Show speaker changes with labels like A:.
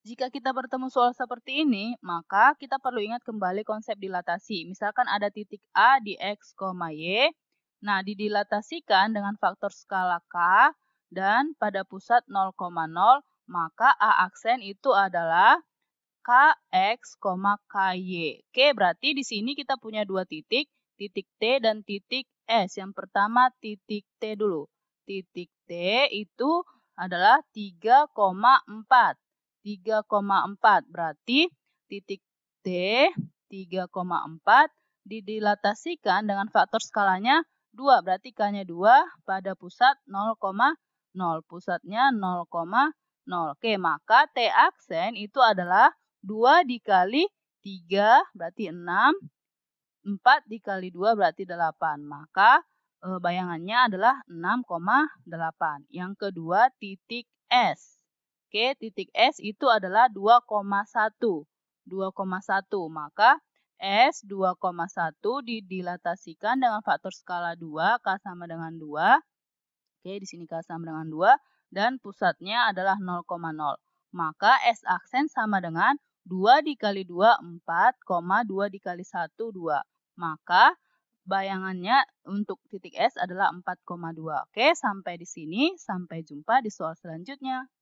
A: Jika kita bertemu soal seperti ini, maka kita perlu ingat kembali konsep dilatasi. Misalkan ada titik A di X, Y. Nah, didilatasikan dengan faktor skala K dan pada pusat 0,0, maka A aksen itu adalah KX, KY. Oke, berarti di sini kita punya dua titik, titik T dan titik S. Yang pertama titik T dulu. Titik T itu adalah 3,4. 3,4. Berarti titik D 3,4 didilatasikan dengan faktor skalanya 2. Berarti K-nya 2 pada pusat 0,0. Pusatnya 0,0. Oke, maka T aksen itu adalah 2 dikali 3 berarti 6. 4 dikali 2 berarti 8. Maka eh, bayangannya adalah 6,8. Yang kedua titik S. Oke, titik S itu adalah 2,1. 2,1. Maka S 2,1 didilatasikan dengan faktor skala 2, K sama dengan 2. Oke, di sini K sama dengan 2. Dan pusatnya adalah 0,0. Maka S aksen sama dengan 2 dikali 2, 4, 2 dikali 1, 2. Maka bayangannya untuk titik S adalah 4,2. Oke, sampai di sini. Sampai jumpa di soal selanjutnya.